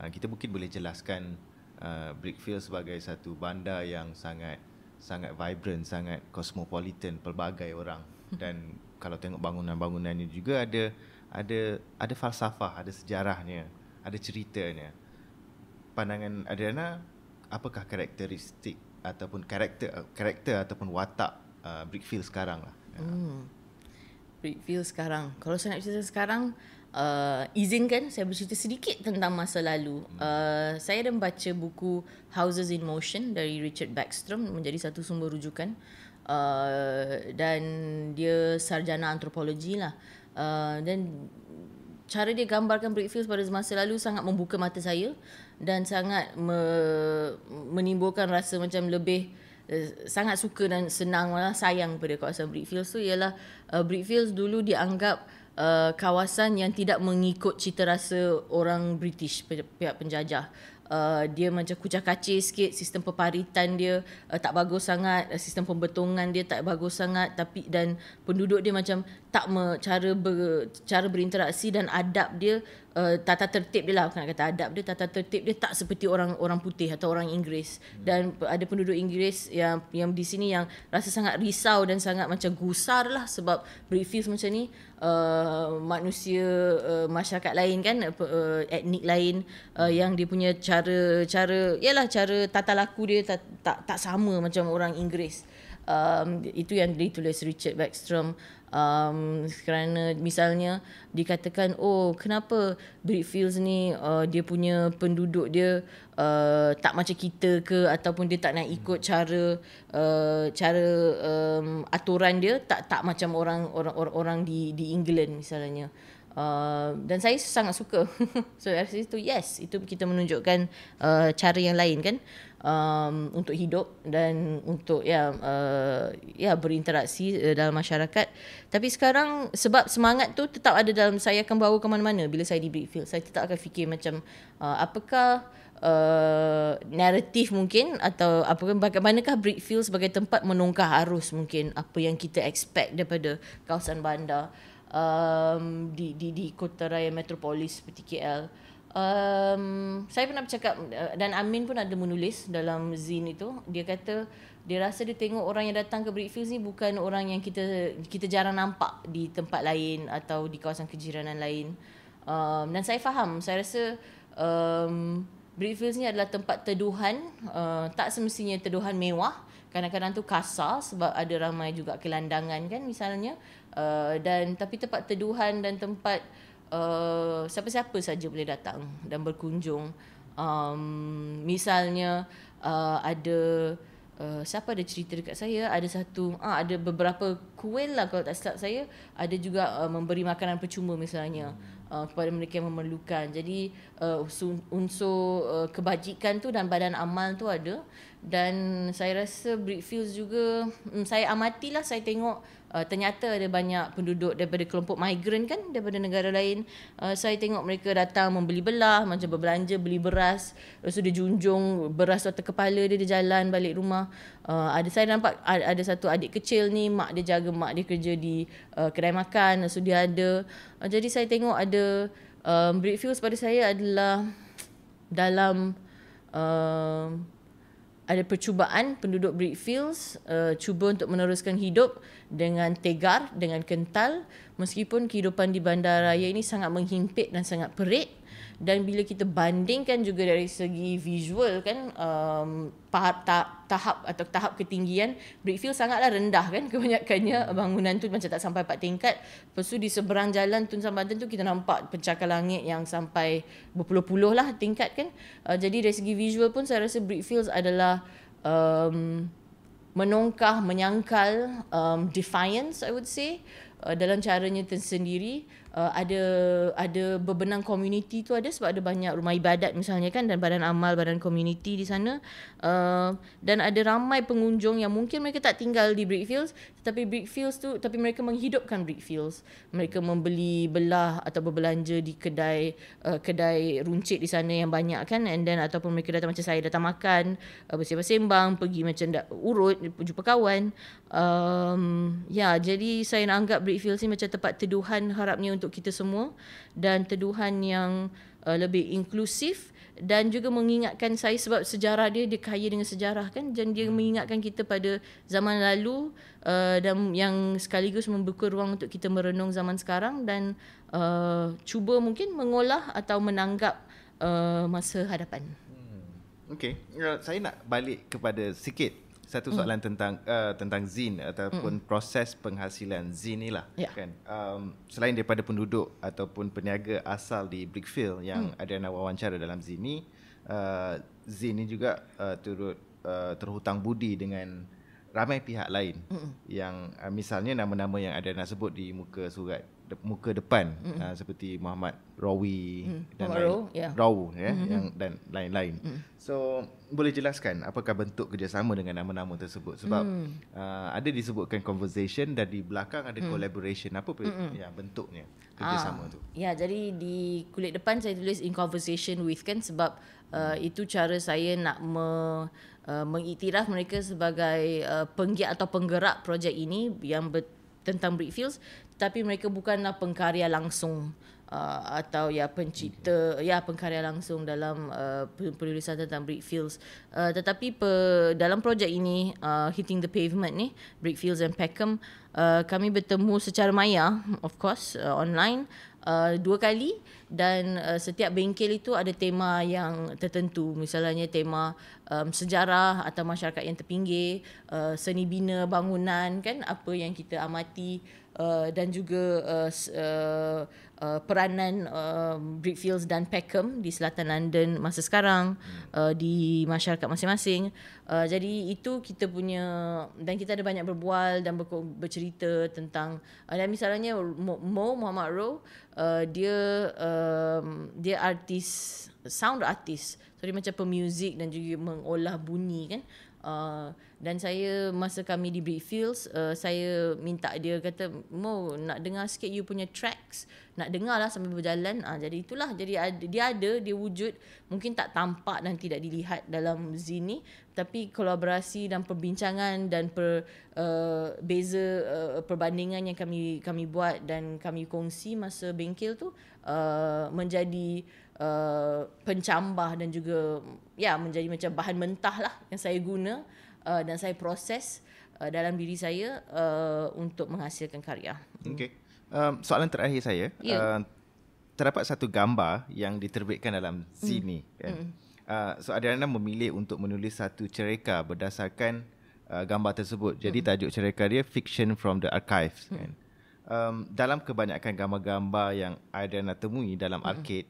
uh, kita mungkin boleh jelaskan uh, Brickfield sebagai satu bandar yang sangat sangat vibrant sangat kosmopolitan pelbagai orang hmm. dan kalau tengok bangunan-bangunannya juga ada ada ada falsafah ada sejarahnya ada ceritanya pandangan Adriana apakah karakteristik ataupun karakter karakter ataupun watak uh, Brickfield sekarang lah hmm. Review sekarang. Kalau saya nak cerita sekarang, uh, izinkan saya bercerita sedikit tentang masa lalu. Hmm. Uh, saya dah baca buku Houses in Motion dari Richard Backstrom menjadi satu sumber rujukan. Uh, dan dia sarjana antropologi lah. Uh, dan cara dia gambarkan Brickfields pada masa lalu sangat membuka mata saya dan sangat me- menimbulkan rasa macam lebih Eh, sangat suka dan senang lah sayang pada kawasan Brickfields tu ialah uh, Brickfields dulu dianggap Uh, kawasan yang tidak mengikut cita rasa orang British pihak penjajah uh, dia macam kucah kacir sikit sistem peparitan dia uh, tak bagus sangat uh, sistem pembetongan dia tak bagus sangat tapi dan penduduk dia macam tak me, cara ber, cara berinteraksi dan adab dia uh, tata tertib dia lah aku nak kata adab dia tata tertib dia tak seperti orang orang putih atau orang Inggeris hmm. dan ada penduduk Inggeris yang yang di sini yang rasa sangat risau dan sangat macam gusar lah sebab British macam ni uh, manusia uh, masyarakat lain kan uh, etnik lain uh, yang dia punya cara cara ialah cara tata laku dia tak tak, tak sama macam orang Inggeris um, itu yang ditulis Richard Backstrom um, kerana misalnya dikatakan oh kenapa Britfields ni uh, dia punya penduduk dia uh, tak macam kita ke ataupun dia tak nak ikut cara uh, cara um, aturan dia tak tak macam orang orang orang, orang di di England misalnya Uh, dan saya sangat suka. so dari situ yes, itu kita menunjukkan uh, cara yang lain kan um, untuk hidup dan untuk ya uh, ya berinteraksi uh, dalam masyarakat. Tapi sekarang sebab semangat tu tetap ada dalam saya akan bawa ke mana-mana bila saya di Brickfield. Saya tetap akan fikir macam uh, apakah Uh, naratif mungkin atau apa bagaimanakah Brickfield sebagai tempat menungkah arus mungkin apa yang kita expect daripada kawasan bandar um, di di di kota raya metropolis seperti KL um, saya pernah bercakap eh, dan Amin pun ada menulis dalam zin itu dia kata dia rasa dia tengok orang yang datang ke Brickfields ni bukan orang yang kita kita jarang nampak di tempat lain atau di kawasan kejiranan lain um, dan saya faham saya rasa um, Brickfields ni adalah tempat teduhan uh, tak semestinya teduhan mewah kadang-kadang tu kasar sebab ada ramai juga kelandangan kan misalnya uh, dan tapi tempat teduhan dan tempat uh, Eh, siapa-siapa saja boleh datang dan berkunjung. Um, misalnya uh, ada uh, siapa ada cerita dekat saya ada satu uh, ada beberapa kuil lah kalau tak silap saya ada juga uh, memberi makanan percuma misalnya uh, kepada mereka yang memerlukan. Jadi uh, unsur uh, kebajikan tu dan badan amal tu ada dan saya rasa Brickfields juga um, saya amatilah saya tengok uh, ternyata ada banyak penduduk daripada kelompok migran kan daripada negara lain uh, saya tengok mereka datang membeli belah macam berbelanja beli beras lepas tu dia junjung beras atas kepala dia di jalan balik rumah uh, ada saya nampak ada, ada satu adik kecil ni mak dia jaga mak dia kerja di uh, kedai makan lepas dia ada uh, jadi saya tengok ada um, uh, breakfast pada saya adalah dalam uh, ada percubaan penduduk Brickfields uh, cuba untuk meneruskan hidup dengan tegar, dengan kental meskipun kehidupan di bandaraya ini sangat menghimpit dan sangat perit dan bila kita bandingkan juga dari segi visual kan um, tahap, atau tahap ketinggian Brickfield sangatlah rendah kan kebanyakannya bangunan tu macam tak sampai 4 tingkat lepas tu di seberang jalan Tun Sambatan tu kita nampak pencakar langit yang sampai berpuluh-puluh lah tingkat kan uh, jadi dari segi visual pun saya rasa Brickfield adalah um, menongkah, menyangkal um, defiance, I would say, uh, dalam caranya tersendiri uh, ada ada bebenang community tu ada sebab ada banyak rumah ibadat misalnya kan dan badan amal badan community di sana uh, dan ada ramai pengunjung yang mungkin mereka tak tinggal di Brickfields tetapi Brickfields tu tapi mereka menghidupkan Brickfields mereka membeli belah atau berbelanja di kedai uh, kedai runcit di sana yang banyak kan and then ataupun mereka datang macam saya datang makan uh, bersih sembang pergi macam dah urut jumpa kawan um, ya yeah, jadi saya nak anggap Brickfields ni macam tempat teduhan harapnya untuk untuk kita semua dan teduhan yang uh, lebih inklusif dan juga mengingatkan saya sebab sejarah dia dia kaya dengan sejarah kan dan dia hmm. mengingatkan kita pada zaman lalu uh, dan yang sekaligus membuka ruang untuk kita merenung zaman sekarang dan uh, cuba mungkin mengolah atau menanggap uh, masa hadapan. Hmm. Okay, ya, saya nak balik kepada sikit satu hmm. soalan mm. tentang uh, tentang zin ataupun mm. proses penghasilan zin ni lah yeah. kan um, selain daripada penduduk ataupun peniaga asal di Brickfield yang mm. ada nak wawancara dalam zin ni uh, zin ni juga uh, turut uh, terhutang budi dengan ramai pihak lain mm. yang uh, misalnya nama-nama yang ada nak sebut di muka surat de- muka depan mm. uh, seperti Muhammad Rawi mm. dan Rau yeah. Rau yeah, mm-hmm. yang dan lain-lain. Mm. So boleh jelaskan apakah bentuk kerjasama dengan nama-nama tersebut sebab mm. uh, ada disebutkan conversation dan di belakang ada mm. collaboration apa pe- ya bentuknya ah, kerjasama ah. tu. Ya jadi di kulit depan saya tulis in conversation with kan sebab uh, mm. itu cara saya nak me Uh, mengiktiraf mereka sebagai uh, penggiat atau penggerak projek ini yang tentang Brickfields tapi mereka bukanlah pengkarya langsung uh, atau ya pencipta ya pengkarya langsung dalam uh, penulisan tentang Brickfields uh, tetapi pe, dalam projek ini uh, hitting the pavement ni Brickfields and Peckham uh, kami bertemu secara maya of course uh, online Uh, dua kali dan uh, setiap bengkel itu ada tema yang tertentu misalnya tema um, sejarah atau masyarakat yang terpinggir uh, seni bina bangunan kan apa yang kita amati uh, dan juga uh, uh, uh, peranan uh, Brickfields dan Peckham di selatan London masa sekarang hmm. uh, di masyarakat masing-masing. Uh, jadi itu kita punya dan kita ada banyak berbual dan ber- bercerita tentang uh, dan misalnya Mo Muhammad Ro uh, dia uh, dia artis sound artist. Sorry macam pemuzik dan juga mengolah bunyi kan. Uh, dan saya masa kami di Brickfields uh, saya minta dia kata mau nak dengar sikit you punya tracks nak dengar lah sambil berjalan uh, jadi itulah jadi ada, dia ada dia wujud mungkin tak tampak dan tidak dilihat dalam zini, tapi kolaborasi dan perbincangan dan per, uh, beza uh, perbandingan yang kami kami buat dan kami kongsi masa bengkel tu uh, menjadi menjadi uh, pencambah dan juga ya menjadi macam bahan mentah lah yang saya guna uh, dan saya proses uh, dalam diri saya uh, untuk menghasilkan karya. Okey. Um, soalan terakhir saya. Yeah. Uh, terdapat satu gambar yang diterbitkan dalam sini. Mm. Kan? Mm. Uh, so ada memilih untuk menulis satu cerita berdasarkan uh, gambar tersebut. Jadi mm. tajuk cerita dia Fiction from the Archives. Mm. Kan? Um, dalam kebanyakan gambar-gambar yang ada temui dalam arcade,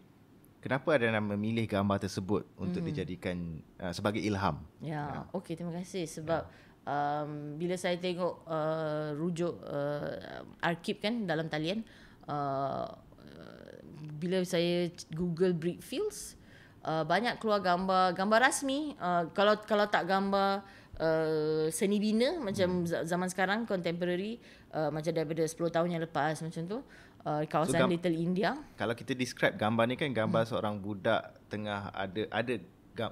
kenapa ada nama memilih gambar tersebut untuk mm-hmm. dijadikan uh, sebagai ilham? Ya, ya. okey terima kasih sebab ya. um, bila saya tengok uh, rujuk uh, arkib kan dalam talian uh, bila saya Google Brick Fields uh, banyak keluar gambar gambar rasmi uh, kalau kalau tak gambar Uh, seni bina macam hmm. zaman sekarang contemporary uh, macam daripada 10 tahun yang lepas macam tu uh, kawasan so, Little India. Kalau kita describe gambar ni kan gambar mm. seorang budak tengah ada ada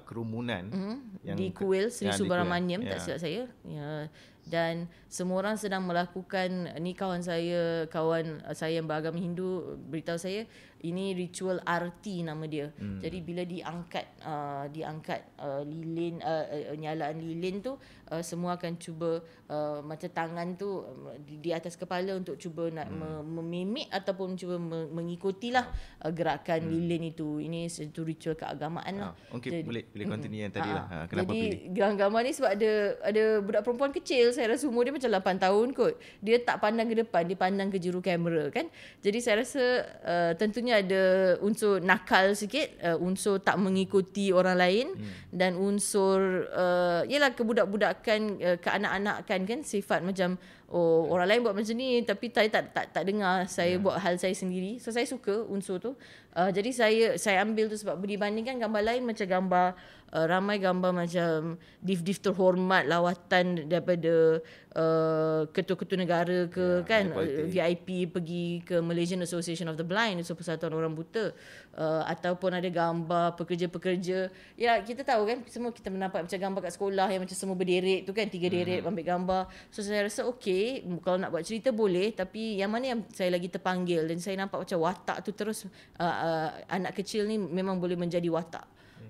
kerumunan mm. yang di kuil Sri Subramaniam ya. tak silap saya. Ya dan semua orang sedang melakukan ni kawan saya kawan eh, saya yang beragama Hindu beritahu saya ini ritual arti nama dia hmm. jadi bila diangkat uh, diangkat uh, lilin uh, nyalaan lilin tu uh, semua akan cuba uh, macam tangan tu uh, di, di atas kepala untuk cuba nak hmm. memimik ataupun cuba me- mengikutilah uh, gerakan hmm. lilin itu ini satu ritual keagamaan lah ah, okey boleh boleh continue yang tadi lah ha. kenapa jadi, pilih jadi gambar ni sebab ada ada budak perempuan kecil saya rasa umur dia macam 8 tahun kot. Dia tak pandang ke depan, dia pandang ke juru kamera kan. Jadi saya rasa uh, tentunya ada unsur nakal sikit, uh, unsur tak mengikuti orang lain hmm. dan unsur uh, yalah kebudak-budakan uh, keanak-anakan kan sifat macam oh orang lain buat macam ni tapi saya tak tak tak dengar saya yeah. buat hal saya sendiri. So saya suka unsur tu. Uh, jadi saya saya ambil tu sebab dibandingkan gambar lain macam gambar uh, ramai gambar macam div-div terhormat lawatan daripada uh, ketua-ketua negara ke yeah, kan uh, VIP pergi ke Malaysian Association of the Blind so persatuan orang buta uh, ataupun ada gambar pekerja-pekerja ya kita tahu kan semua kita mendapat macam gambar kat sekolah yang macam semua berderet tu kan tiga deret mm-hmm. ambil gambar so saya rasa okey kalau nak buat cerita boleh tapi yang mana yang saya lagi terpanggil dan saya nampak macam watak tu terus uh, uh, anak kecil ni memang boleh menjadi watak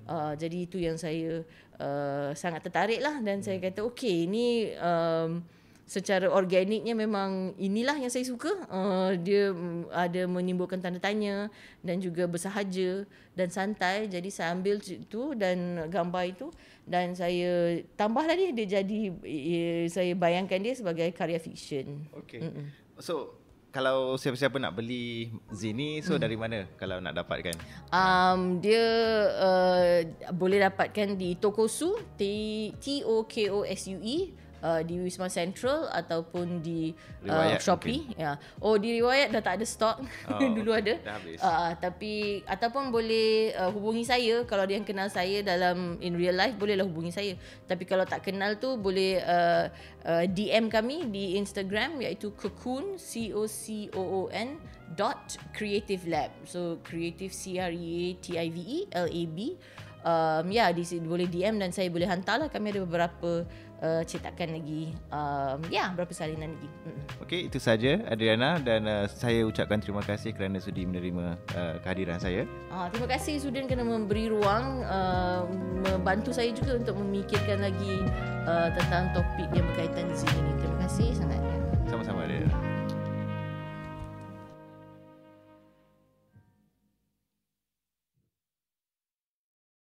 Uh, jadi itu yang saya uh, sangat tertarik lah dan hmm. saya kata okey ini um, secara organiknya memang inilah yang saya suka. Uh, dia mm, ada menimbulkan tanda tanya dan juga bersahaja dan santai. Jadi saya ambil itu dan gambar itu dan saya tambah lagi dia jadi saya bayangkan dia sebagai karya fiksyen. Okay. Mm-mm. So kalau siapa-siapa nak beli Zini so hmm. dari mana kalau nak dapatkan? Um dia uh, boleh dapatkan di Tokosu T O K O S U E uh, di Wisma Central ataupun di uh, Shopee mungkin. ya. Oh di Riwayat dah tak ada stok. Oh, Dulu ada. Uh, tapi ataupun boleh uh, hubungi saya kalau dia yang kenal saya dalam in real life bolehlah hubungi saya. Tapi kalau tak kenal tu boleh uh, uh, DM kami di Instagram iaitu cocoon c o c o o n dot creative lab. So creative c r e a t i v e l a b. Um, ya, yeah, di sini boleh DM dan saya boleh hantar lah kami ada beberapa uh, cetakan lagi um, ya yeah, berapa salinan lagi mm. Okey, itu saja Adriana dan uh, saya ucapkan terima kasih kerana sudi menerima uh, kehadiran saya uh, terima kasih Sudin kerana memberi ruang uh, membantu saya juga untuk memikirkan lagi uh, tentang topik yang berkaitan di ini. terima kasih sangat sama-sama Adriana